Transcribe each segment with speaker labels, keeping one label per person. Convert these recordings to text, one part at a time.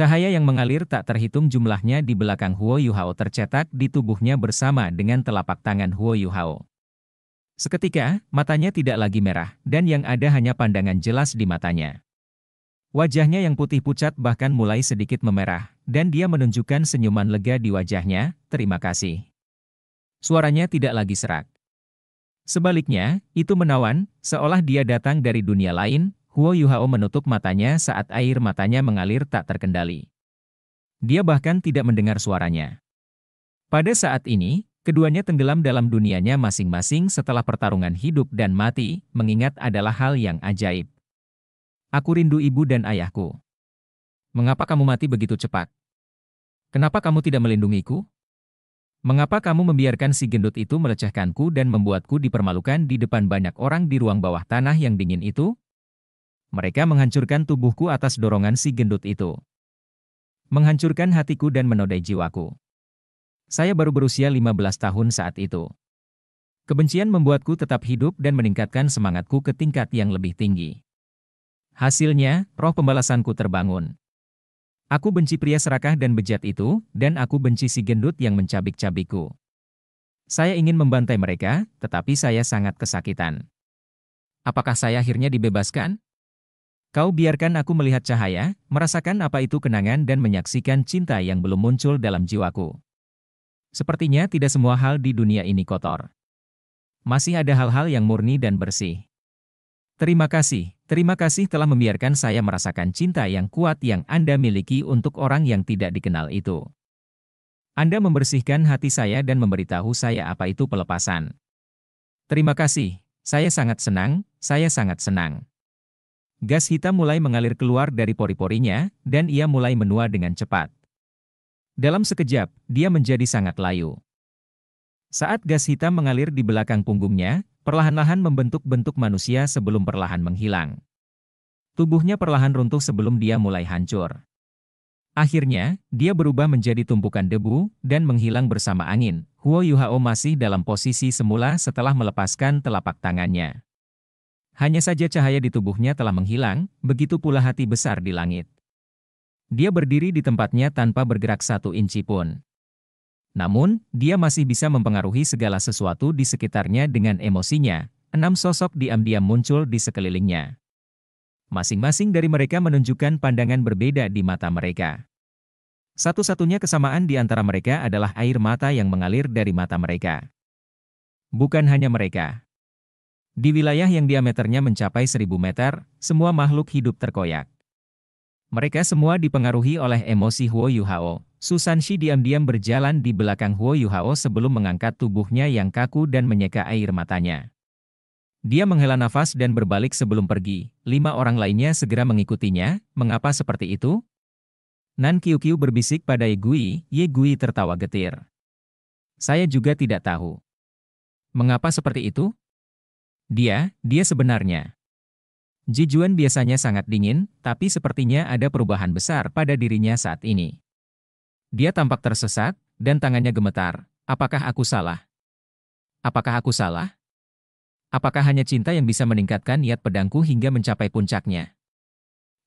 Speaker 1: Cahaya yang mengalir tak terhitung jumlahnya di belakang Huo Yuhao tercetak di tubuhnya bersama dengan telapak tangan Huo Yuhao. Seketika, matanya tidak lagi merah, dan yang ada hanya pandangan jelas di matanya. Wajahnya yang putih pucat bahkan mulai sedikit memerah, dan dia menunjukkan senyuman lega di wajahnya, terima kasih. Suaranya tidak lagi serak. Sebaliknya, itu menawan, seolah dia datang dari dunia lain, Huo Yuhao menutup matanya saat air matanya mengalir tak terkendali. Dia bahkan tidak mendengar suaranya. Pada saat ini, keduanya tenggelam dalam dunianya masing-masing setelah pertarungan hidup dan mati, mengingat adalah hal yang ajaib. Aku rindu ibu dan ayahku. Mengapa kamu mati begitu cepat? Kenapa kamu tidak melindungiku? Mengapa kamu membiarkan si gendut itu melecehkanku dan membuatku dipermalukan di depan banyak orang di ruang bawah tanah yang dingin itu? Mereka menghancurkan tubuhku atas dorongan si gendut itu. Menghancurkan hatiku dan menodai jiwaku. Saya baru berusia 15 tahun saat itu. Kebencian membuatku tetap hidup dan meningkatkan semangatku ke tingkat yang lebih tinggi. Hasilnya, roh pembalasanku terbangun. Aku benci pria serakah dan bejat itu, dan aku benci si gendut yang mencabik cabikku Saya ingin membantai mereka, tetapi saya sangat kesakitan. Apakah saya akhirnya dibebaskan? Kau biarkan aku melihat cahaya, merasakan apa itu kenangan dan menyaksikan cinta yang belum muncul dalam jiwaku. Sepertinya tidak semua hal di dunia ini kotor. Masih ada hal-hal yang murni dan bersih. Terima kasih, terima kasih telah membiarkan saya merasakan cinta yang kuat yang Anda miliki untuk orang yang tidak dikenal itu. Anda membersihkan hati saya dan memberitahu saya apa itu pelepasan. Terima kasih, saya sangat senang, saya sangat senang. Gas hitam mulai mengalir keluar dari pori-porinya, dan ia mulai menua dengan cepat. Dalam sekejap, dia menjadi sangat layu. Saat gas hitam mengalir di belakang punggungnya, perlahan-lahan membentuk bentuk manusia sebelum perlahan menghilang. Tubuhnya perlahan runtuh sebelum dia mulai hancur. Akhirnya, dia berubah menjadi tumpukan debu dan menghilang bersama angin. Huo Yuhao masih dalam posisi semula setelah melepaskan telapak tangannya. Hanya saja cahaya di tubuhnya telah menghilang, begitu pula hati besar di langit. Dia berdiri di tempatnya tanpa bergerak satu inci pun. Namun, dia masih bisa mempengaruhi segala sesuatu di sekitarnya dengan emosinya. Enam sosok diam-diam muncul di sekelilingnya. Masing-masing dari mereka menunjukkan pandangan berbeda di mata mereka. Satu-satunya kesamaan di antara mereka adalah air mata yang mengalir dari mata mereka. Bukan hanya mereka. Di wilayah yang diameternya mencapai 1000 meter, semua makhluk hidup terkoyak. Mereka semua dipengaruhi oleh emosi Huo Yuhao. Shi diam-diam berjalan di belakang Huo Yuhao sebelum mengangkat tubuhnya yang kaku dan menyeka air matanya. Dia menghela nafas dan berbalik sebelum pergi. Lima orang lainnya segera mengikutinya. Mengapa seperti itu? Nan Qiu berbisik pada Ye Gui. Ye Gui tertawa getir. Saya juga tidak tahu. Mengapa seperti itu? Dia, dia sebenarnya. Jijuan biasanya sangat dingin, tapi sepertinya ada perubahan besar pada dirinya saat ini. Dia tampak tersesat, dan tangannya gemetar. Apakah aku salah? Apakah aku salah? Apakah hanya cinta yang bisa meningkatkan niat pedangku hingga mencapai puncaknya?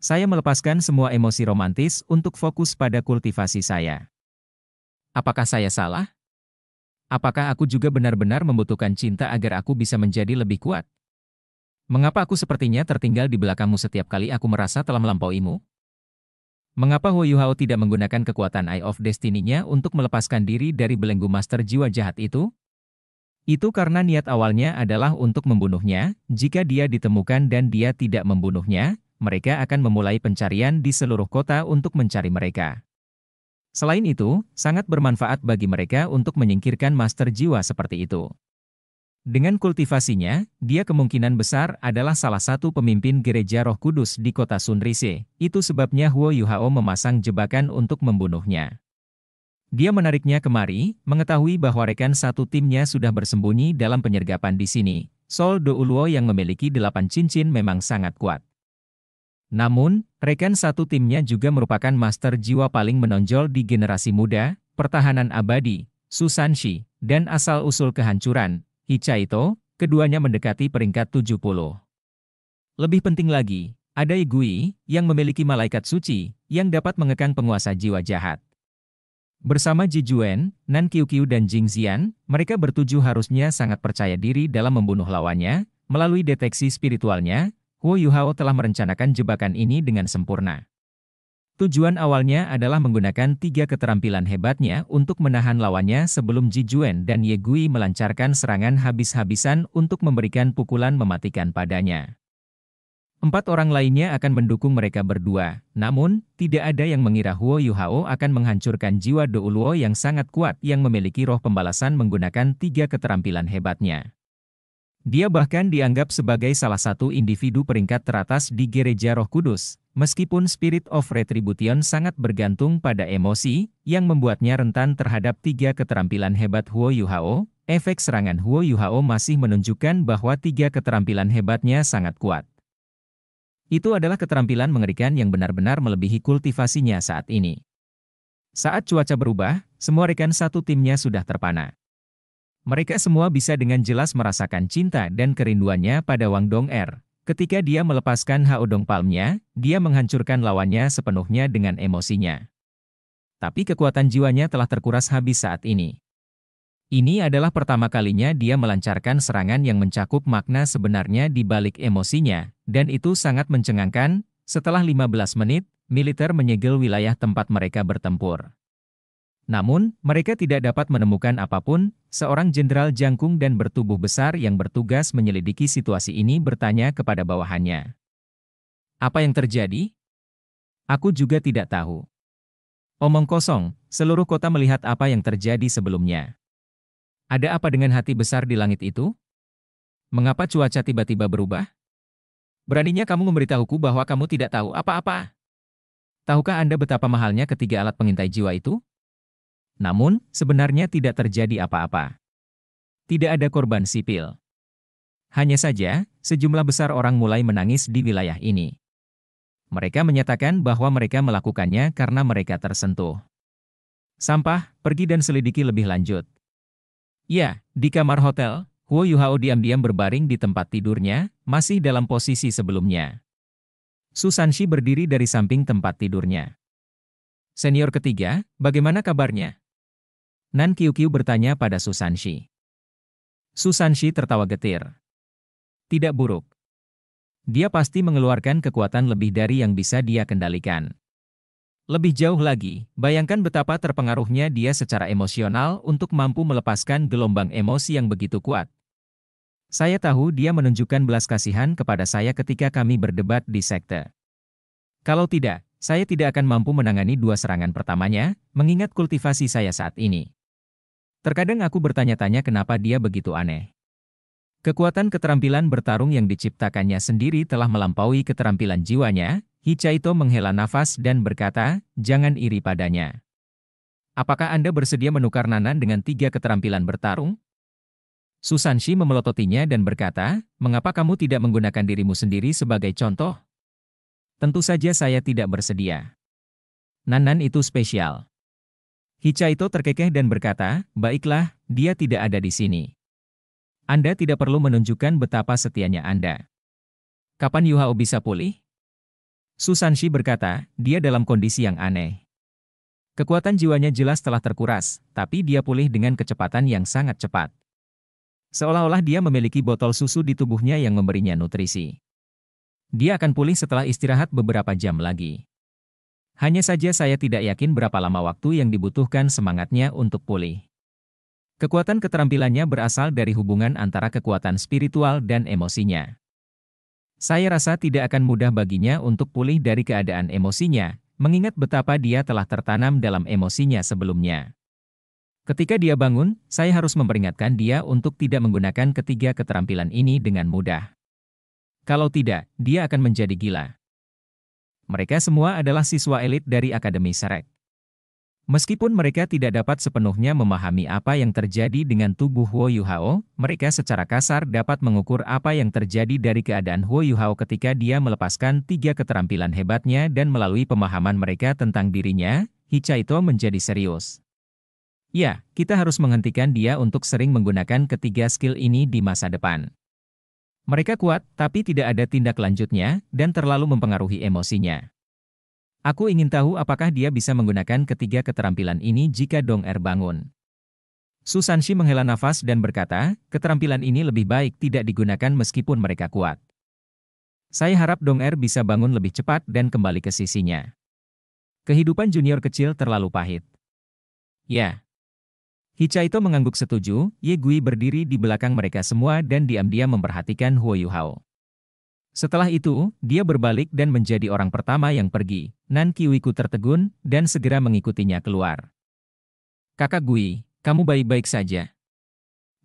Speaker 1: Saya melepaskan semua emosi romantis untuk fokus pada kultivasi saya. Apakah saya salah? Apakah aku juga benar-benar membutuhkan cinta agar aku bisa menjadi lebih kuat? Mengapa aku sepertinya tertinggal di belakangmu setiap kali aku merasa telah melampauimu? Mengapa Huo Yuhao tidak menggunakan kekuatan Eye of Destiny-nya untuk melepaskan diri dari belenggu master jiwa jahat itu? Itu karena niat awalnya adalah untuk membunuhnya, jika dia ditemukan dan dia tidak membunuhnya, mereka akan memulai pencarian di seluruh kota untuk mencari mereka. Selain itu, sangat bermanfaat bagi mereka untuk menyingkirkan master jiwa seperti itu. Dengan kultivasinya, dia kemungkinan besar adalah salah satu pemimpin gereja roh kudus di kota Sunrise. Itu sebabnya Huo Yuhao memasang jebakan untuk membunuhnya. Dia menariknya kemari, mengetahui bahwa rekan satu timnya sudah bersembunyi dalam penyergapan di sini. Sol Do Uluo yang memiliki delapan cincin memang sangat kuat. Namun, rekan satu timnya juga merupakan master jiwa paling menonjol di generasi muda, pertahanan abadi, Susanshi, dan asal-usul kehancuran, Hichaito, keduanya mendekati peringkat 70. Lebih penting lagi, ada Igui, yang memiliki malaikat suci, yang dapat mengekang penguasa jiwa jahat. Bersama Ji Juen, Nan Qiuqiu dan Jing Xian, mereka bertujuh harusnya sangat percaya diri dalam membunuh lawannya, melalui deteksi spiritualnya, Wu Yuhao telah merencanakan jebakan ini dengan sempurna. Tujuan awalnya adalah menggunakan tiga keterampilan hebatnya untuk menahan lawannya sebelum Ji Juan dan Ye Gui melancarkan serangan habis-habisan untuk memberikan pukulan mematikan padanya. Empat orang lainnya akan mendukung mereka berdua, namun tidak ada yang mengira Huo Yuhao akan menghancurkan jiwa Douluo yang sangat kuat yang memiliki roh pembalasan menggunakan tiga keterampilan hebatnya. Dia bahkan dianggap sebagai salah satu individu peringkat teratas di gereja roh kudus, meskipun spirit of retribution sangat bergantung pada emosi, yang membuatnya rentan terhadap tiga keterampilan hebat Huo Yu Hao. efek serangan Huo Yu Hao masih menunjukkan bahwa tiga keterampilan hebatnya sangat kuat. Itu adalah keterampilan mengerikan yang benar-benar melebihi kultivasinya saat ini. Saat cuaca berubah, semua rekan satu timnya sudah terpana. Mereka semua bisa dengan jelas merasakan cinta dan kerinduannya pada Wang Dong Er. Ketika dia melepaskan Haodong Palmnya, dia menghancurkan lawannya sepenuhnya dengan emosinya. Tapi kekuatan jiwanya telah terkuras habis saat ini. Ini adalah pertama kalinya dia melancarkan serangan yang mencakup makna sebenarnya di balik emosinya, dan itu sangat mencengangkan, setelah 15 menit, militer menyegel wilayah tempat mereka bertempur. Namun, mereka tidak dapat menemukan apapun, seorang jenderal jangkung dan bertubuh besar yang bertugas menyelidiki situasi ini bertanya kepada bawahannya. Apa yang terjadi? Aku juga tidak tahu. Omong kosong, seluruh kota melihat apa yang terjadi sebelumnya. Ada apa dengan hati besar di langit itu? Mengapa cuaca tiba-tiba berubah? Beraninya kamu memberitahuku bahwa kamu tidak tahu apa-apa. Tahukah Anda betapa mahalnya ketiga alat pengintai jiwa itu? Namun, sebenarnya tidak terjadi apa-apa. Tidak ada korban sipil. Hanya saja, sejumlah besar orang mulai menangis di wilayah ini. Mereka menyatakan bahwa mereka melakukannya karena mereka tersentuh. Sampah, pergi dan selidiki lebih lanjut. Ya, di kamar hotel, Huo Yuhao diam-diam berbaring di tempat tidurnya, masih dalam posisi sebelumnya. Susan Shi berdiri dari samping tempat tidurnya. Senior ketiga, bagaimana kabarnya? Nan Kiu-Kiu bertanya pada Susan Shi. Susan Shi tertawa getir. Tidak buruk. Dia pasti mengeluarkan kekuatan lebih dari yang bisa dia kendalikan. Lebih jauh lagi, bayangkan betapa terpengaruhnya dia secara emosional untuk mampu melepaskan gelombang emosi yang begitu kuat. Saya tahu dia menunjukkan belas kasihan kepada saya ketika kami berdebat di sekte. Kalau tidak, saya tidak akan mampu menangani dua serangan pertamanya, mengingat kultivasi saya saat ini. Terkadang aku bertanya-tanya kenapa dia begitu aneh. Kekuatan keterampilan bertarung yang diciptakannya sendiri telah melampaui keterampilan jiwanya, Hichaito menghela nafas dan berkata, jangan iri padanya. Apakah Anda bersedia menukar Nanan dengan tiga keterampilan bertarung? Susanshi memelototinya dan berkata, mengapa kamu tidak menggunakan dirimu sendiri sebagai contoh? Tentu saja saya tidak bersedia. Nanan itu spesial. Hichaito terkekeh dan berkata, baiklah, dia tidak ada di sini. Anda tidak perlu menunjukkan betapa setianya Anda. Kapan Yuhao bisa pulih? Susanshi berkata, dia dalam kondisi yang aneh. Kekuatan jiwanya jelas telah terkuras, tapi dia pulih dengan kecepatan yang sangat cepat. Seolah-olah dia memiliki botol susu di tubuhnya yang memberinya nutrisi. Dia akan pulih setelah istirahat beberapa jam lagi. Hanya saja saya tidak yakin berapa lama waktu yang dibutuhkan semangatnya untuk pulih. Kekuatan keterampilannya berasal dari hubungan antara kekuatan spiritual dan emosinya. Saya rasa tidak akan mudah baginya untuk pulih dari keadaan emosinya, mengingat betapa dia telah tertanam dalam emosinya sebelumnya. Ketika dia bangun, saya harus memperingatkan dia untuk tidak menggunakan ketiga keterampilan ini dengan mudah. Kalau tidak, dia akan menjadi gila. Mereka semua adalah siswa elit dari Akademi Serek. Meskipun mereka tidak dapat sepenuhnya memahami apa yang terjadi dengan tubuh Huo Yuhao, mereka secara kasar dapat mengukur apa yang terjadi dari keadaan Huo Yuhao ketika dia melepaskan tiga keterampilan hebatnya dan melalui pemahaman mereka tentang dirinya, Hichaito menjadi serius. Ya, kita harus menghentikan dia untuk sering menggunakan ketiga skill ini di masa depan. Mereka kuat, tapi tidak ada tindak lanjutnya, dan terlalu mempengaruhi emosinya. Aku ingin tahu apakah dia bisa menggunakan ketiga keterampilan ini jika Dong Er bangun. Susanshi menghela nafas dan berkata, keterampilan ini lebih baik tidak digunakan meskipun mereka kuat. Saya harap Dong Er bisa bangun lebih cepat dan kembali ke sisinya. Kehidupan junior kecil terlalu pahit. Ya, Hichaito mengangguk setuju, Ye Gui berdiri di belakang mereka semua dan diam-diam memperhatikan Huo Hao. Setelah itu, dia berbalik dan menjadi orang pertama yang pergi. Nan Kiwiku tertegun dan segera mengikutinya keluar. Kakak Gui, kamu baik-baik saja.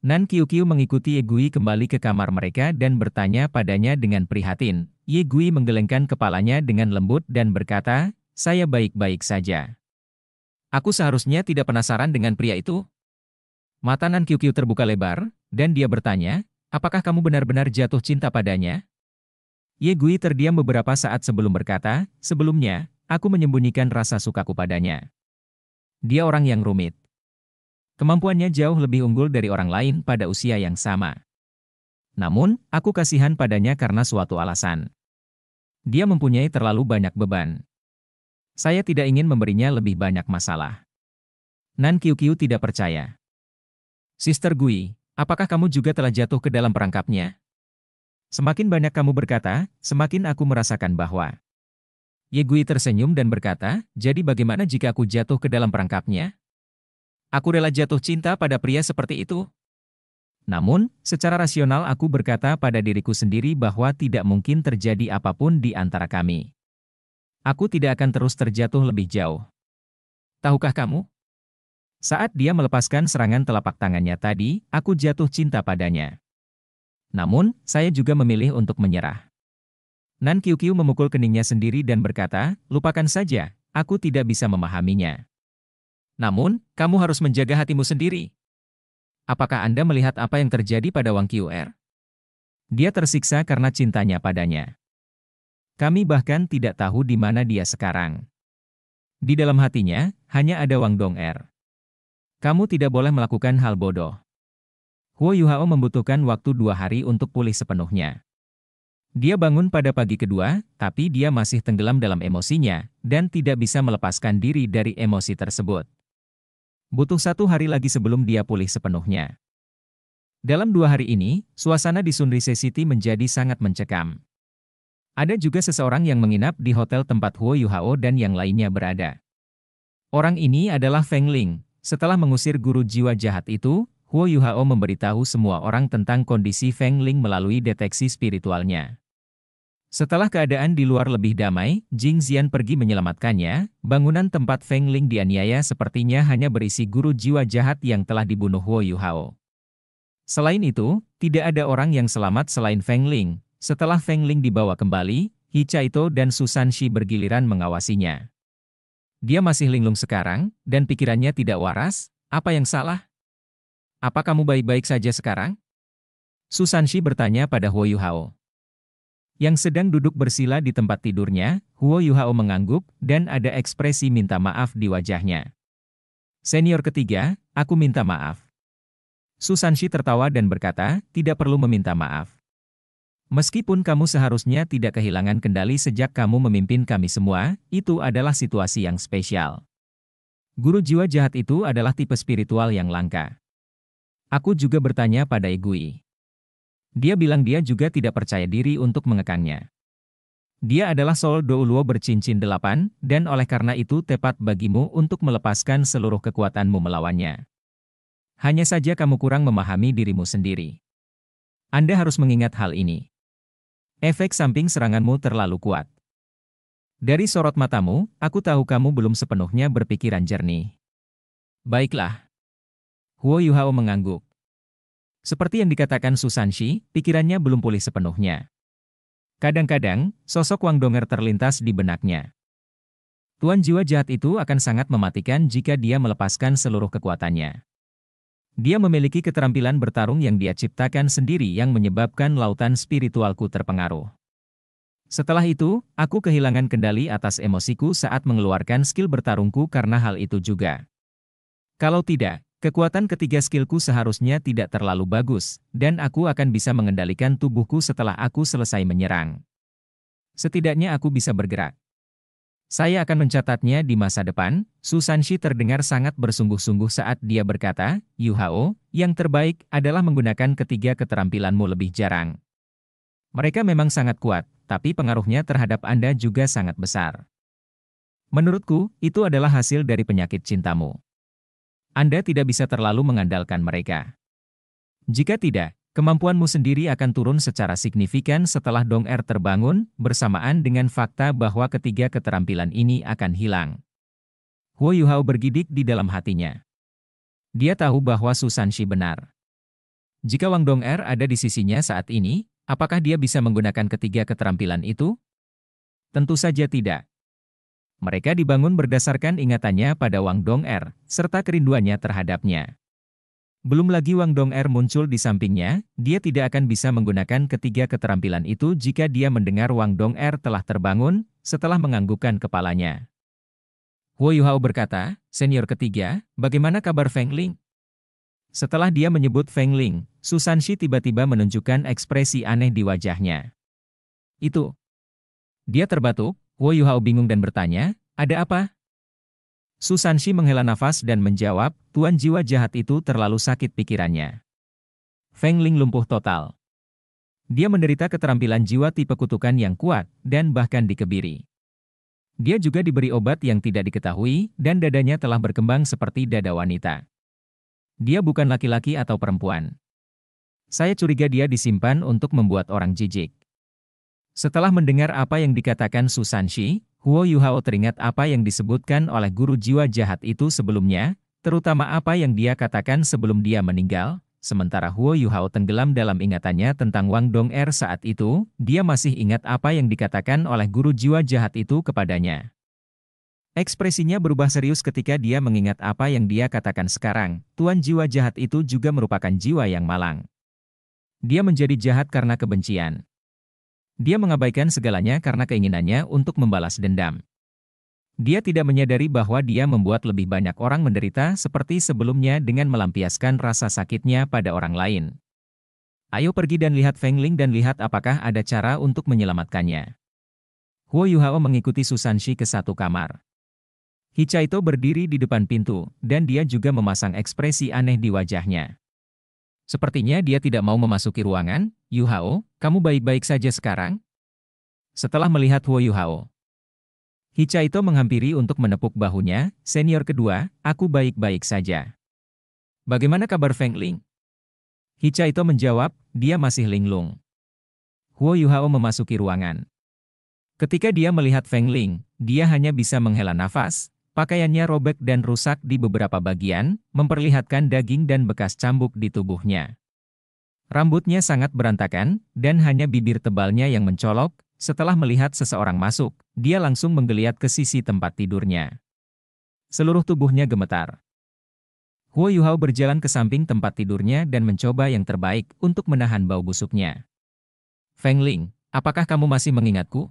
Speaker 1: Nan Kiwiku mengikuti Ye Gui kembali ke kamar mereka dan bertanya padanya dengan prihatin. Ye Gui menggelengkan kepalanya dengan lembut dan berkata, saya baik-baik saja. Aku seharusnya tidak penasaran dengan pria itu, Mata Nan QQ terbuka lebar, dan dia bertanya, apakah kamu benar-benar jatuh cinta padanya? Ye Gui terdiam beberapa saat sebelum berkata, sebelumnya, aku menyembunyikan rasa sukaku padanya. Dia orang yang rumit. Kemampuannya jauh lebih unggul dari orang lain pada usia yang sama. Namun, aku kasihan padanya karena suatu alasan. Dia mempunyai terlalu banyak beban. Saya tidak ingin memberinya lebih banyak masalah. Nan Kiu tidak percaya. Sister Gui, apakah kamu juga telah jatuh ke dalam perangkapnya? Semakin banyak kamu berkata, semakin aku merasakan bahwa. Ye Gui tersenyum dan berkata, jadi bagaimana jika aku jatuh ke dalam perangkapnya? Aku rela jatuh cinta pada pria seperti itu. Namun, secara rasional aku berkata pada diriku sendiri bahwa tidak mungkin terjadi apapun di antara kami. Aku tidak akan terus terjatuh lebih jauh. Tahukah kamu, saat dia melepaskan serangan telapak tangannya tadi, aku jatuh cinta padanya. Namun, saya juga memilih untuk menyerah. Nan Kiu Kiu memukul keningnya sendiri dan berkata, lupakan saja, aku tidak bisa memahaminya. Namun, kamu harus menjaga hatimu sendiri. Apakah Anda melihat apa yang terjadi pada Wang Qr? Er? Dia tersiksa karena cintanya padanya. Kami bahkan tidak tahu di mana dia sekarang. Di dalam hatinya, hanya ada Wang Dong Er. Kamu tidak boleh melakukan hal bodoh. Huo Yuhao membutuhkan waktu dua hari untuk pulih sepenuhnya. Dia bangun pada pagi kedua, tapi dia masih tenggelam dalam emosinya, dan tidak bisa melepaskan diri dari emosi tersebut. Butuh satu hari lagi sebelum dia pulih sepenuhnya. Dalam dua hari ini, suasana di Sunrise City menjadi sangat mencekam. Ada juga seseorang yang menginap di hotel tempat Huo Yuhao dan yang lainnya berada. Orang ini adalah Feng Ling, setelah mengusir guru jiwa jahat itu, Huo Yuhao memberitahu semua orang tentang kondisi Feng Ling melalui deteksi spiritualnya. Setelah keadaan di luar lebih damai, Jing Xian pergi menyelamatkannya, bangunan tempat Feng Ling dianiaya sepertinya hanya berisi guru jiwa jahat yang telah dibunuh Huo Yuhao. Selain itu, tidak ada orang yang selamat selain Feng Ling. Setelah Feng Ling dibawa kembali, Hichaito dan Susan Shi bergiliran mengawasinya. Dia masih linglung sekarang, dan pikirannya tidak waras, apa yang salah? Apa kamu baik-baik saja sekarang? Susanshi bertanya pada Huo Yuhao. Yang sedang duduk bersila di tempat tidurnya, Huo Yuhao mengangguk, dan ada ekspresi minta maaf di wajahnya. Senior ketiga, aku minta maaf. Susanshi tertawa dan berkata, tidak perlu meminta maaf. Meskipun kamu seharusnya tidak kehilangan kendali sejak kamu memimpin kami semua, itu adalah situasi yang spesial. Guru jiwa jahat itu adalah tipe spiritual yang langka. Aku juga bertanya pada Igui. Dia bilang dia juga tidak percaya diri untuk mengekangnya. Dia adalah Sol Douluo bercincin delapan, dan oleh karena itu tepat bagimu untuk melepaskan seluruh kekuatanmu melawannya. Hanya saja kamu kurang memahami dirimu sendiri. Anda harus mengingat hal ini. Efek samping seranganmu terlalu kuat. Dari sorot matamu, aku tahu kamu belum sepenuhnya berpikiran jernih. Baiklah. Huo Yuhao mengangguk. Seperti yang dikatakan Susanshi, pikirannya belum pulih sepenuhnya. Kadang-kadang, sosok Wang Donger terlintas di benaknya. Tuan jiwa jahat itu akan sangat mematikan jika dia melepaskan seluruh kekuatannya. Dia memiliki keterampilan bertarung yang dia ciptakan sendiri yang menyebabkan lautan spiritualku terpengaruh. Setelah itu, aku kehilangan kendali atas emosiku saat mengeluarkan skill bertarungku karena hal itu juga. Kalau tidak, kekuatan ketiga skillku seharusnya tidak terlalu bagus, dan aku akan bisa mengendalikan tubuhku setelah aku selesai menyerang. Setidaknya aku bisa bergerak. Saya akan mencatatnya di masa depan, Susan Shi terdengar sangat bersungguh-sungguh saat dia berkata, Yuhao, yang terbaik adalah menggunakan ketiga keterampilanmu lebih jarang. Mereka memang sangat kuat, tapi pengaruhnya terhadap Anda juga sangat besar. Menurutku, itu adalah hasil dari penyakit cintamu. Anda tidak bisa terlalu mengandalkan mereka. Jika tidak, Kemampuanmu sendiri akan turun secara signifikan setelah Dong Er terbangun, bersamaan dengan fakta bahwa ketiga keterampilan ini akan hilang. Huo Yuhao bergidik di dalam hatinya. Dia tahu bahwa Susan Shi benar. Jika Wang Dong Er ada di sisinya saat ini, apakah dia bisa menggunakan ketiga keterampilan itu? Tentu saja tidak. Mereka dibangun berdasarkan ingatannya pada Wang Dong Er, serta kerinduannya terhadapnya. Belum lagi Wang Dong Er muncul di sampingnya, dia tidak akan bisa menggunakan ketiga keterampilan itu jika dia mendengar Wang Dong Er telah terbangun, setelah menganggukkan kepalanya. Huo Yuhao berkata, senior ketiga, bagaimana kabar Feng Ling? Setelah dia menyebut Feng Ling, Susan Shi tiba-tiba menunjukkan ekspresi aneh di wajahnya. Itu. Dia terbatuk, Huo Yuhao bingung dan bertanya, ada apa? Susanshi menghela nafas dan menjawab, Tuan jiwa jahat itu terlalu sakit pikirannya. Feng Ling lumpuh total. Dia menderita keterampilan jiwa tipe kutukan yang kuat, dan bahkan dikebiri. Dia juga diberi obat yang tidak diketahui, dan dadanya telah berkembang seperti dada wanita. Dia bukan laki-laki atau perempuan. Saya curiga dia disimpan untuk membuat orang jijik. Setelah mendengar apa yang dikatakan Susanshi, Huo Yuhao teringat apa yang disebutkan oleh guru jiwa jahat itu sebelumnya, terutama apa yang dia katakan sebelum dia meninggal, sementara Huo Yuhao tenggelam dalam ingatannya tentang Wang Dong Er saat itu, dia masih ingat apa yang dikatakan oleh guru jiwa jahat itu kepadanya. Ekspresinya berubah serius ketika dia mengingat apa yang dia katakan sekarang, tuan jiwa jahat itu juga merupakan jiwa yang malang. Dia menjadi jahat karena kebencian. Dia mengabaikan segalanya karena keinginannya untuk membalas dendam. Dia tidak menyadari bahwa dia membuat lebih banyak orang menderita seperti sebelumnya dengan melampiaskan rasa sakitnya pada orang lain. Ayo pergi dan lihat Feng Ling dan lihat apakah ada cara untuk menyelamatkannya. Huo Yuhao mengikuti Susan Shi ke satu kamar. Hichaito berdiri di depan pintu, dan dia juga memasang ekspresi aneh di wajahnya. Sepertinya dia tidak mau memasuki ruangan. Yu Hao, kamu baik-baik saja sekarang? Setelah melihat Huo Yu Hao, Hichaito menghampiri untuk menepuk bahunya, senior kedua, aku baik-baik saja. Bagaimana kabar Feng Ling? Hichaito menjawab, dia masih linglung. Huo Yuhao memasuki ruangan. Ketika dia melihat Feng Ling, dia hanya bisa menghela nafas, Pakaiannya robek dan rusak di beberapa bagian, memperlihatkan daging dan bekas cambuk di tubuhnya. Rambutnya sangat berantakan, dan hanya bibir tebalnya yang mencolok. Setelah melihat seseorang masuk, dia langsung menggeliat ke sisi tempat tidurnya. Seluruh tubuhnya gemetar. Huo Yuhao berjalan ke samping tempat tidurnya dan mencoba yang terbaik untuk menahan bau busuknya. Feng Ling, apakah kamu masih mengingatku?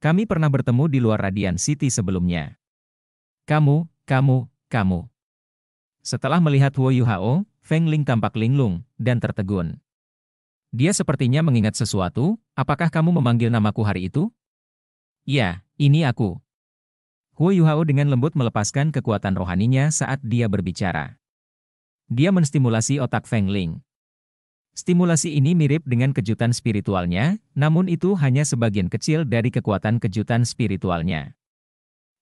Speaker 1: Kami pernah bertemu di luar Radian City sebelumnya. Kamu, kamu, kamu. Setelah melihat Huo Hao, Feng Ling tampak linglung dan tertegun. Dia sepertinya mengingat sesuatu, apakah kamu memanggil namaku hari itu? Ya, ini aku. Huo Hao dengan lembut melepaskan kekuatan rohaninya saat dia berbicara. Dia menstimulasi otak Feng Ling. Stimulasi ini mirip dengan kejutan spiritualnya, namun itu hanya sebagian kecil dari kekuatan kejutan spiritualnya.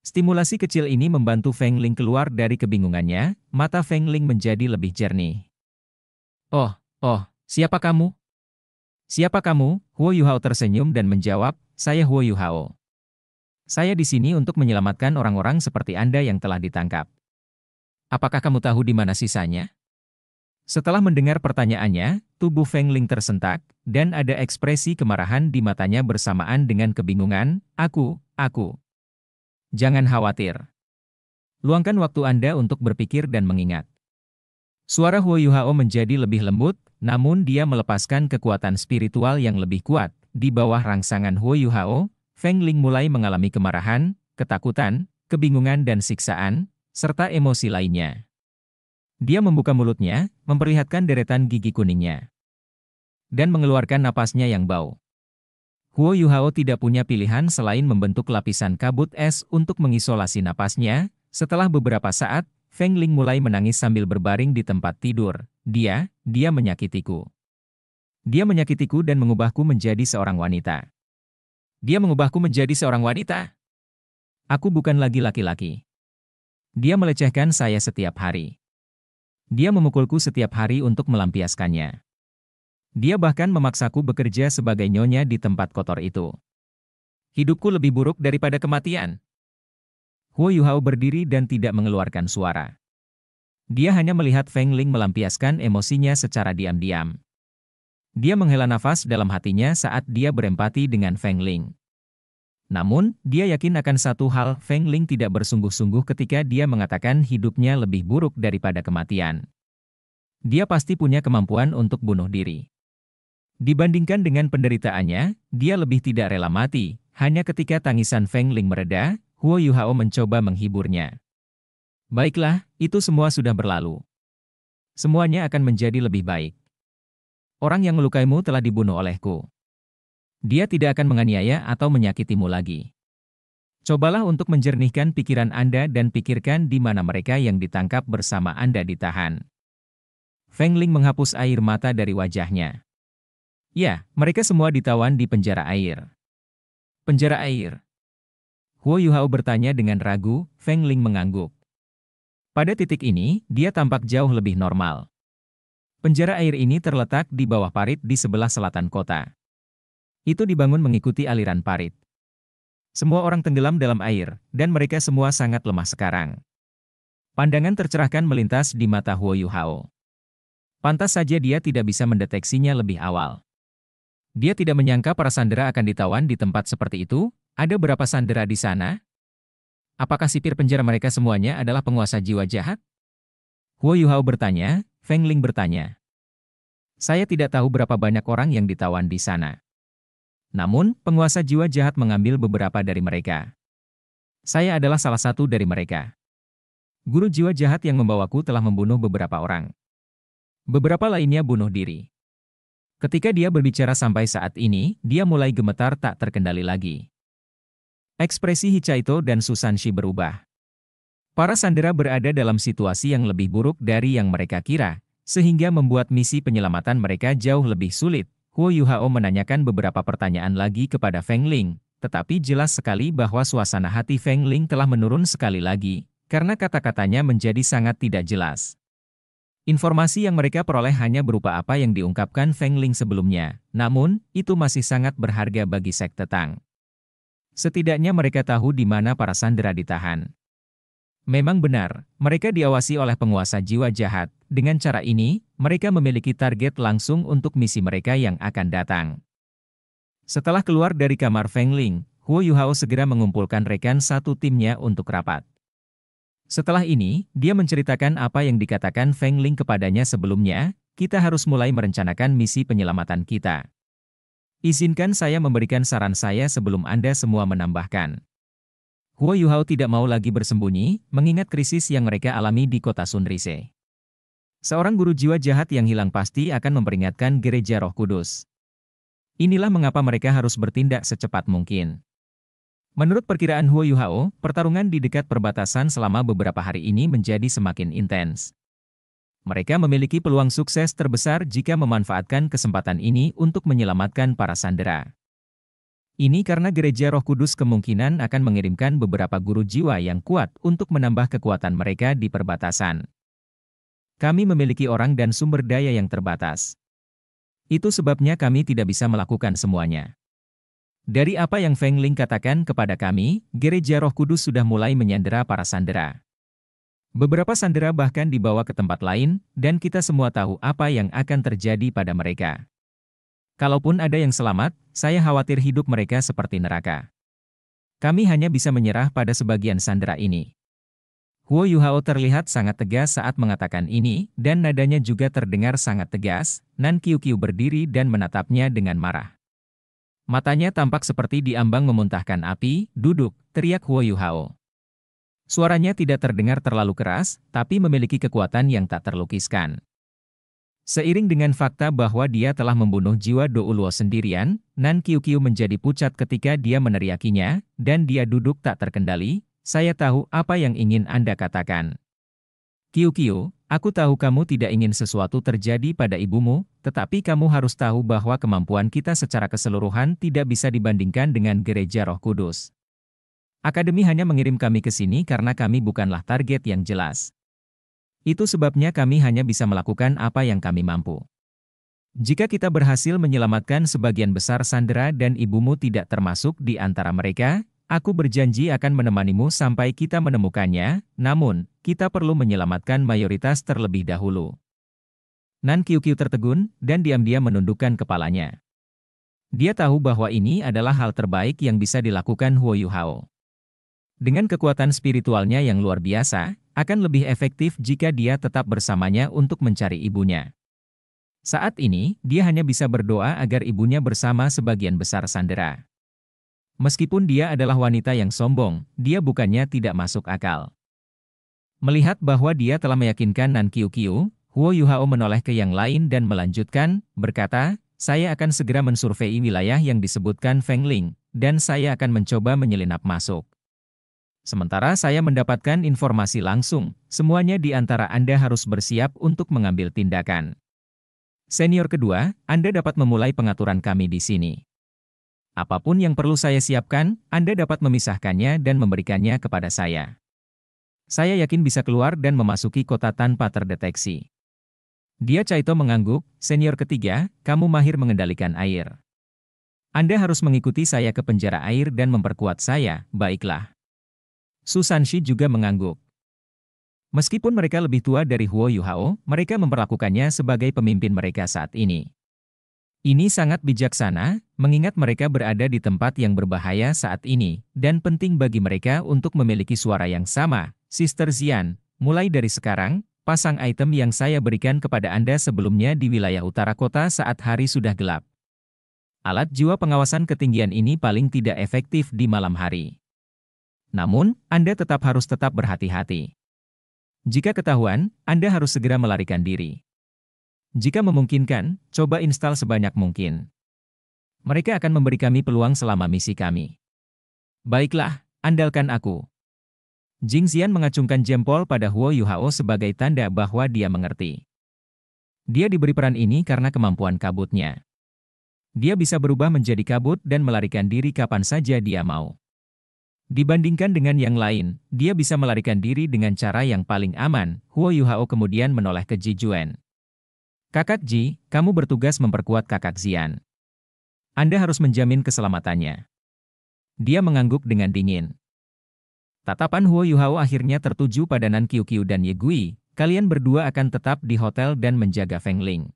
Speaker 1: Stimulasi kecil ini membantu Feng Ling keluar dari kebingungannya, mata Feng Ling menjadi lebih jernih. Oh, oh, siapa kamu? Siapa kamu? Huo Yuhao tersenyum dan menjawab, saya Huo Yuhao. Saya di sini untuk menyelamatkan orang-orang seperti Anda yang telah ditangkap. Apakah kamu tahu di mana sisanya? Setelah mendengar pertanyaannya, tubuh Feng Ling tersentak, dan ada ekspresi kemarahan di matanya bersamaan dengan kebingungan, aku, aku, Jangan khawatir. Luangkan waktu Anda untuk berpikir dan mengingat. Suara Huo Hao menjadi lebih lembut, namun dia melepaskan kekuatan spiritual yang lebih kuat. Di bawah rangsangan Huo Hao, Feng Ling mulai mengalami kemarahan, ketakutan, kebingungan dan siksaan, serta emosi lainnya. Dia membuka mulutnya, memperlihatkan deretan gigi kuningnya. Dan mengeluarkan napasnya yang bau. Guo Yuhao tidak punya pilihan selain membentuk lapisan kabut es untuk mengisolasi napasnya. Setelah beberapa saat, Feng Ling mulai menangis sambil berbaring di tempat tidur. Dia, dia menyakitiku. Dia menyakitiku dan mengubahku menjadi seorang wanita. Dia mengubahku menjadi seorang wanita. Aku bukan lagi laki-laki. Dia melecehkan saya setiap hari. Dia memukulku setiap hari untuk melampiaskannya. Dia bahkan memaksaku bekerja sebagai nyonya di tempat kotor itu. Hidupku lebih buruk daripada kematian. Huo Yuhao berdiri dan tidak mengeluarkan suara. Dia hanya melihat Feng Ling melampiaskan emosinya secara diam-diam. Dia menghela nafas dalam hatinya saat dia berempati dengan Feng Ling. Namun, dia yakin akan satu hal, Feng Ling tidak bersungguh-sungguh ketika dia mengatakan hidupnya lebih buruk daripada kematian. Dia pasti punya kemampuan untuk bunuh diri. Dibandingkan dengan penderitaannya, dia lebih tidak rela mati. Hanya ketika tangisan Feng Ling mereda, Huo Yuhao mencoba menghiburnya. Baiklah, itu semua sudah berlalu. Semuanya akan menjadi lebih baik. Orang yang melukaimu telah dibunuh olehku. Dia tidak akan menganiaya atau menyakitimu lagi. Cobalah untuk menjernihkan pikiran Anda dan pikirkan di mana mereka yang ditangkap bersama Anda ditahan. Feng Ling menghapus air mata dari wajahnya. Ya, mereka semua ditawan di penjara air. Penjara air. Huo Yuhao bertanya dengan ragu, Feng Ling mengangguk. Pada titik ini, dia tampak jauh lebih normal. Penjara air ini terletak di bawah parit di sebelah selatan kota. Itu dibangun mengikuti aliran parit. Semua orang tenggelam dalam air, dan mereka semua sangat lemah sekarang. Pandangan tercerahkan melintas di mata Huo Yuhao. Pantas saja dia tidak bisa mendeteksinya lebih awal. Dia tidak menyangka para sandera akan ditawan di tempat seperti itu, ada berapa sandera di sana? Apakah sipir penjara mereka semuanya adalah penguasa jiwa jahat? Huo Yuhao bertanya, Feng Ling bertanya. Saya tidak tahu berapa banyak orang yang ditawan di sana. Namun, penguasa jiwa jahat mengambil beberapa dari mereka. Saya adalah salah satu dari mereka. Guru jiwa jahat yang membawaku telah membunuh beberapa orang. Beberapa lainnya bunuh diri. Ketika dia berbicara sampai saat ini, dia mulai gemetar tak terkendali lagi. Ekspresi Hichaito dan Susanshi berubah. Para sandera berada dalam situasi yang lebih buruk dari yang mereka kira, sehingga membuat misi penyelamatan mereka jauh lebih sulit. Huo Yuhao menanyakan beberapa pertanyaan lagi kepada Feng Ling, tetapi jelas sekali bahwa suasana hati Feng Ling telah menurun sekali lagi, karena kata-katanya menjadi sangat tidak jelas. Informasi yang mereka peroleh hanya berupa apa yang diungkapkan Feng Ling sebelumnya, namun itu masih sangat berharga bagi Sekte Tang. Setidaknya mereka tahu di mana para sandera ditahan. Memang benar, mereka diawasi oleh penguasa jiwa jahat. Dengan cara ini, mereka memiliki target langsung untuk misi mereka yang akan datang. Setelah keluar dari kamar Feng Ling, Huo Yuhao segera mengumpulkan rekan satu timnya untuk rapat. Setelah ini, dia menceritakan apa yang dikatakan Feng Ling kepadanya sebelumnya, kita harus mulai merencanakan misi penyelamatan kita. Izinkan saya memberikan saran saya sebelum Anda semua menambahkan. Huo Yuhao tidak mau lagi bersembunyi, mengingat krisis yang mereka alami di kota Sunrise. Seorang guru jiwa jahat yang hilang pasti akan memperingatkan gereja roh kudus. Inilah mengapa mereka harus bertindak secepat mungkin. Menurut perkiraan Huo Yuhao, pertarungan di dekat perbatasan selama beberapa hari ini menjadi semakin intens. Mereka memiliki peluang sukses terbesar jika memanfaatkan kesempatan ini untuk menyelamatkan para sandera. Ini karena gereja roh kudus kemungkinan akan mengirimkan beberapa guru jiwa yang kuat untuk menambah kekuatan mereka di perbatasan. Kami memiliki orang dan sumber daya yang terbatas. Itu sebabnya kami tidak bisa melakukan semuanya. Dari apa yang Feng Ling katakan kepada kami, gereja roh kudus sudah mulai menyandera para sandera. Beberapa sandera bahkan dibawa ke tempat lain, dan kita semua tahu apa yang akan terjadi pada mereka. Kalaupun ada yang selamat, saya khawatir hidup mereka seperti neraka. Kami hanya bisa menyerah pada sebagian sandera ini. Huo Yuhao terlihat sangat tegas saat mengatakan ini, dan nadanya juga terdengar sangat tegas, Nan Kiu Kiu berdiri dan menatapnya dengan marah. Matanya tampak seperti diambang memuntahkan api, duduk, teriak Huo Yuhao. Suaranya tidak terdengar terlalu keras, tapi memiliki kekuatan yang tak terlukiskan. Seiring dengan fakta bahwa dia telah membunuh jiwa Douluo sendirian, Nan Kiu menjadi pucat ketika dia meneriakinya, dan dia duduk tak terkendali, saya tahu apa yang ingin Anda katakan. Qiuqiu, aku tahu kamu tidak ingin sesuatu terjadi pada ibumu, tetapi kamu harus tahu bahwa kemampuan kita secara keseluruhan tidak bisa dibandingkan dengan gereja roh kudus. Akademi hanya mengirim kami ke sini karena kami bukanlah target yang jelas. Itu sebabnya kami hanya bisa melakukan apa yang kami mampu. Jika kita berhasil menyelamatkan sebagian besar Sandera dan ibumu tidak termasuk di antara mereka, aku berjanji akan menemanimu sampai kita menemukannya, namun, kita perlu menyelamatkan mayoritas terlebih dahulu. Nan Kiu-Kiu tertegun dan diam-diam menundukkan kepalanya. Dia tahu bahwa ini adalah hal terbaik yang bisa dilakukan Huo Yuhao. Dengan kekuatan spiritualnya yang luar biasa, akan lebih efektif jika dia tetap bersamanya untuk mencari ibunya. Saat ini, dia hanya bisa berdoa agar ibunya bersama sebagian besar sandera. Meskipun dia adalah wanita yang sombong, dia bukannya tidak masuk akal. Melihat bahwa dia telah meyakinkan Nan Kiu-Kiu, Huo Yuhao menoleh ke yang lain dan melanjutkan, berkata, saya akan segera mensurvei wilayah yang disebutkan Feng Ling dan saya akan mencoba menyelinap masuk. Sementara saya mendapatkan informasi langsung, semuanya di antara Anda harus bersiap untuk mengambil tindakan. Senior kedua, Anda dapat memulai pengaturan kami di sini. Apapun yang perlu saya siapkan, Anda dapat memisahkannya dan memberikannya kepada saya. Saya yakin bisa keluar dan memasuki kota tanpa terdeteksi. Dia Caito mengangguk, senior ketiga, kamu mahir mengendalikan air. Anda harus mengikuti saya ke penjara air dan memperkuat saya, baiklah. Susan Shi juga mengangguk. Meskipun mereka lebih tua dari Huo Yuhao, mereka memperlakukannya sebagai pemimpin mereka saat ini. Ini sangat bijaksana, mengingat mereka berada di tempat yang berbahaya saat ini, dan penting bagi mereka untuk memiliki suara yang sama, Sister Zian. Mulai dari sekarang, pasang item yang saya berikan kepada Anda sebelumnya di wilayah utara kota saat hari sudah gelap. Alat jiwa pengawasan ketinggian ini paling tidak efektif di malam hari. Namun, Anda tetap harus tetap berhati-hati. Jika ketahuan, Anda harus segera melarikan diri. Jika memungkinkan, coba install sebanyak mungkin. Mereka akan memberi kami peluang selama misi kami. Baiklah, andalkan aku. Jing Xian mengacungkan jempol pada Huo Yuhao sebagai tanda bahwa dia mengerti. Dia diberi peran ini karena kemampuan kabutnya. Dia bisa berubah menjadi kabut dan melarikan diri kapan saja dia mau. Dibandingkan dengan yang lain, dia bisa melarikan diri dengan cara yang paling aman. Huo Yuhao kemudian menoleh ke Ji Juan. Kakak Ji, kamu bertugas memperkuat kakak Xian. Anda harus menjamin keselamatannya. Dia mengangguk dengan dingin. Tatapan Huo Yuhao akhirnya tertuju pada Nan Qiuqiu dan Ye Gui, kalian berdua akan tetap di hotel dan menjaga Feng Ling.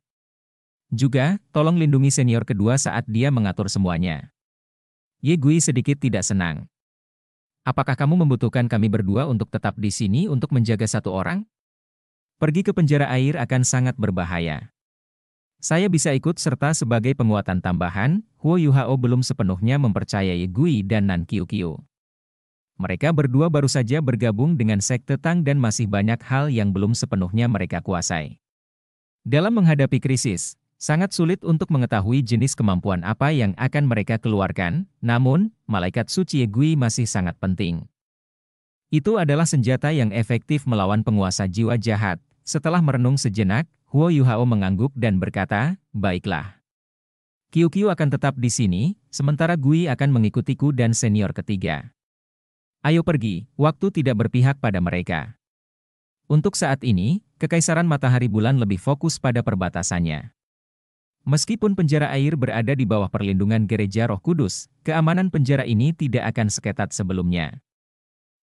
Speaker 1: Juga, tolong lindungi senior kedua saat dia mengatur semuanya. Ye Gui sedikit tidak senang. Apakah kamu membutuhkan kami berdua untuk tetap di sini untuk menjaga satu orang? Pergi ke penjara air akan sangat berbahaya. Saya bisa ikut serta sebagai penguatan tambahan, Huo Yuhao belum sepenuhnya mempercayai Gui dan Nan Qiuqiu. Mereka berdua baru saja bergabung dengan sekte Tang dan masih banyak hal yang belum sepenuhnya mereka kuasai. Dalam menghadapi krisis, sangat sulit untuk mengetahui jenis kemampuan apa yang akan mereka keluarkan, namun, malaikat suci Gui masih sangat penting. Itu adalah senjata yang efektif melawan penguasa jiwa jahat. Setelah merenung sejenak, Huo Yuhao mengangguk dan berkata, Baiklah. Qiu Qiu akan tetap di sini, sementara Gui akan mengikutiku dan senior ketiga. Ayo pergi, waktu tidak berpihak pada mereka. Untuk saat ini, kekaisaran matahari bulan lebih fokus pada perbatasannya. Meskipun penjara air berada di bawah perlindungan gereja Roh Kudus, keamanan penjara ini tidak akan seketat sebelumnya.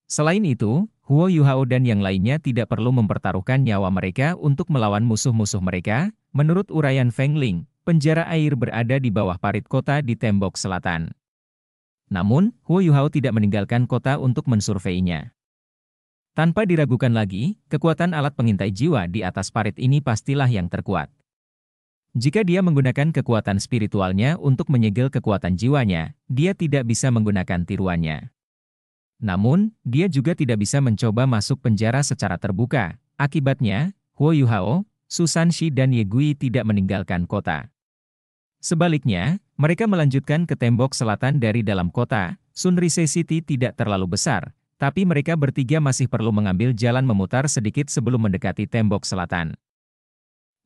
Speaker 1: Selain itu, Huo Yuhao dan yang lainnya tidak perlu mempertaruhkan nyawa mereka untuk melawan musuh-musuh mereka. Menurut uraian Feng Ling, penjara air berada di bawah parit kota di tembok selatan. Namun, Huo Yuhao tidak meninggalkan kota untuk mensurveinya. Tanpa diragukan lagi, kekuatan alat pengintai jiwa di atas parit ini pastilah yang terkuat. Jika dia menggunakan kekuatan spiritualnya untuk menyegel kekuatan jiwanya, dia tidak bisa menggunakan tiruannya. Namun, dia juga tidak bisa mencoba masuk penjara secara terbuka. Akibatnya, Huo Yuhao, Susan Shi dan Ye Gui tidak meninggalkan kota. Sebaliknya, mereka melanjutkan ke tembok selatan dari dalam kota, Sunrise City tidak terlalu besar, tapi mereka bertiga masih perlu mengambil jalan memutar sedikit sebelum mendekati tembok selatan.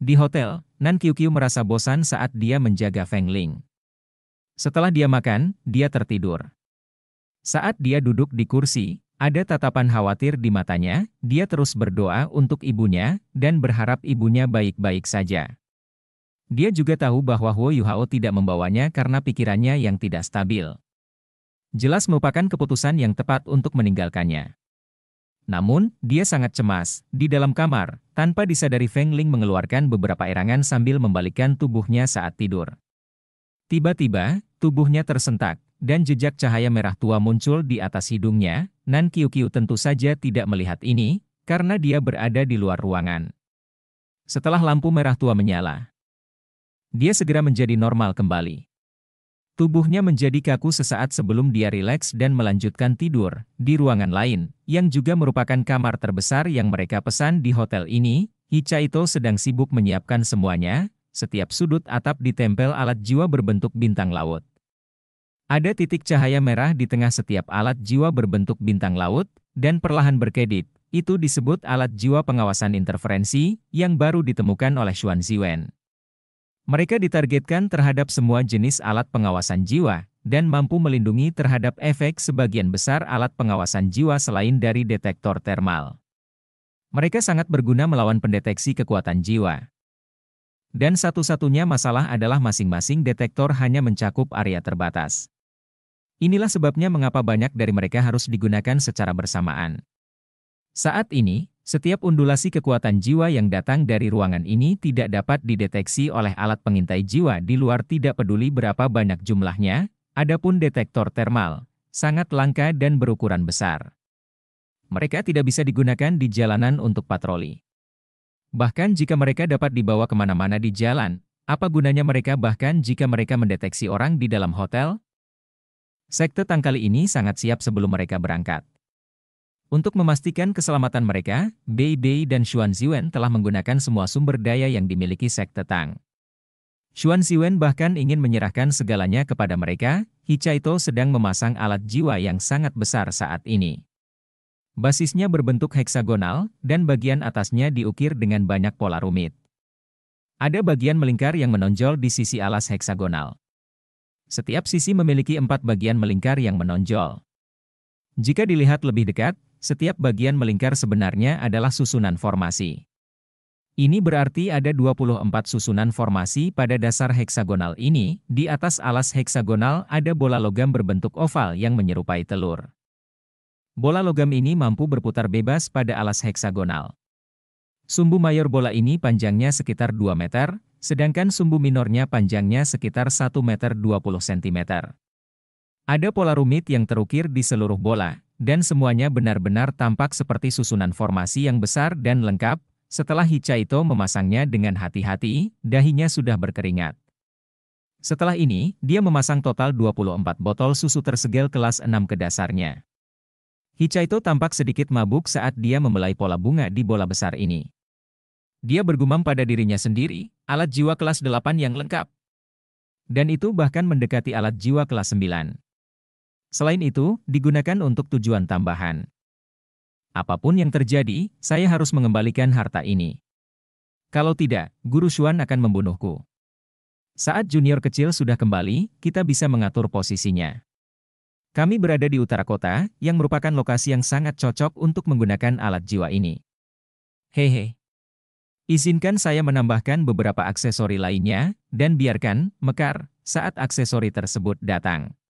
Speaker 1: Di hotel, Nan Kyu merasa bosan saat dia menjaga Feng Ling. Setelah dia makan, dia tertidur. Saat dia duduk di kursi, ada tatapan khawatir di matanya, dia terus berdoa untuk ibunya, dan berharap ibunya baik-baik saja. Dia juga tahu bahwa Huo Hao tidak membawanya karena pikirannya yang tidak stabil. Jelas merupakan keputusan yang tepat untuk meninggalkannya. Namun, dia sangat cemas, di dalam kamar, tanpa disadari Feng Ling mengeluarkan beberapa erangan sambil membalikkan tubuhnya saat tidur. Tiba-tiba, tubuhnya tersentak, dan jejak cahaya merah tua muncul di atas hidungnya, Nan Qiu Qiu tentu saja tidak melihat ini, karena dia berada di luar ruangan. Setelah lampu merah tua menyala, dia segera menjadi normal kembali. Tubuhnya menjadi kaku sesaat sebelum dia rileks dan melanjutkan tidur di ruangan lain, yang juga merupakan kamar terbesar yang mereka pesan di hotel ini. Hichaito sedang sibuk menyiapkan semuanya, setiap sudut atap ditempel alat jiwa berbentuk bintang laut. Ada titik cahaya merah di tengah setiap alat jiwa berbentuk bintang laut, dan perlahan berkedip. Itu disebut alat jiwa pengawasan interferensi, yang baru ditemukan oleh Xuan Ziwen. Mereka ditargetkan terhadap semua jenis alat pengawasan jiwa, dan mampu melindungi terhadap efek sebagian besar alat pengawasan jiwa selain dari detektor termal. Mereka sangat berguna melawan pendeteksi kekuatan jiwa. Dan satu-satunya masalah adalah masing-masing detektor hanya mencakup area terbatas. Inilah sebabnya mengapa banyak dari mereka harus digunakan secara bersamaan. Saat ini, setiap undulasi kekuatan jiwa yang datang dari ruangan ini tidak dapat dideteksi oleh alat pengintai jiwa di luar tidak peduli berapa banyak jumlahnya, adapun detektor termal, sangat langka dan berukuran besar. Mereka tidak bisa digunakan di jalanan untuk patroli. Bahkan jika mereka dapat dibawa kemana-mana di jalan, apa gunanya mereka bahkan jika mereka mendeteksi orang di dalam hotel? Sekte Tangkali ini sangat siap sebelum mereka berangkat. Untuk memastikan keselamatan mereka, Bei Bei dan Xuan Ziwen telah menggunakan semua sumber daya yang dimiliki Sekte Tang. Xuan Ziwen bahkan ingin menyerahkan segalanya kepada mereka, Hichaito sedang memasang alat jiwa yang sangat besar saat ini. Basisnya berbentuk heksagonal, dan bagian atasnya diukir dengan banyak pola rumit. Ada bagian melingkar yang menonjol di sisi alas heksagonal. Setiap sisi memiliki empat bagian melingkar yang menonjol. Jika dilihat lebih dekat, setiap bagian melingkar sebenarnya adalah susunan formasi. Ini berarti ada 24 susunan formasi pada dasar heksagonal ini, di atas alas heksagonal ada bola logam berbentuk oval yang menyerupai telur. Bola logam ini mampu berputar bebas pada alas heksagonal. Sumbu mayor bola ini panjangnya sekitar 2 meter, sedangkan sumbu minornya panjangnya sekitar 1 meter 20 cm. Ada pola rumit yang terukir di seluruh bola, dan semuanya benar-benar tampak seperti susunan formasi yang besar dan lengkap, setelah Hichaito memasangnya dengan hati-hati, dahinya sudah berkeringat. Setelah ini, dia memasang total 24 botol susu tersegel kelas 6 ke dasarnya. Hichaito tampak sedikit mabuk saat dia memulai pola bunga di bola besar ini. Dia bergumam pada dirinya sendiri, alat jiwa kelas 8 yang lengkap. Dan itu bahkan mendekati alat jiwa kelas 9. Selain itu, digunakan untuk tujuan tambahan. Apapun yang terjadi, saya harus mengembalikan harta ini. Kalau tidak, Guru Xuan akan membunuhku. Saat junior kecil sudah kembali, kita bisa mengatur posisinya. Kami berada di utara kota, yang merupakan lokasi yang sangat cocok untuk menggunakan alat jiwa ini. Hehe. Izinkan saya menambahkan beberapa aksesori lainnya, dan biarkan, mekar, saat aksesori tersebut datang.